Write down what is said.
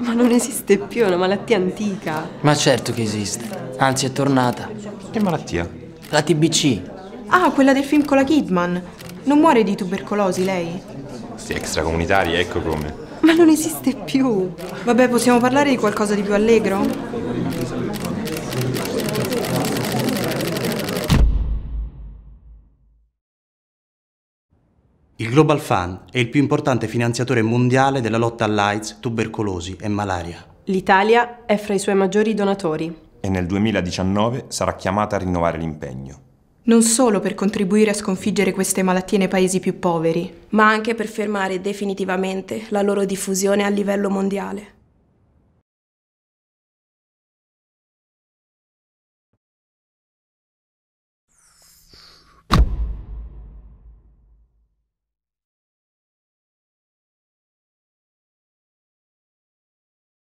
Ma non esiste più, è una malattia antica. Ma certo che esiste, anzi è tornata. Che malattia? La TBC. Ah, quella del film con la Kidman. Non muore di tubercolosi lei? Sti extracomunitari, ecco come. Ma non esiste più. Vabbè, possiamo parlare di qualcosa di più allegro? Il Global Fund è il più importante finanziatore mondiale della lotta all'AIDS, tubercolosi e malaria. L'Italia è fra i suoi maggiori donatori. E nel 2019 sarà chiamata a rinnovare l'impegno. Non solo per contribuire a sconfiggere queste malattie nei paesi più poveri, ma anche per fermare definitivamente la loro diffusione a livello mondiale.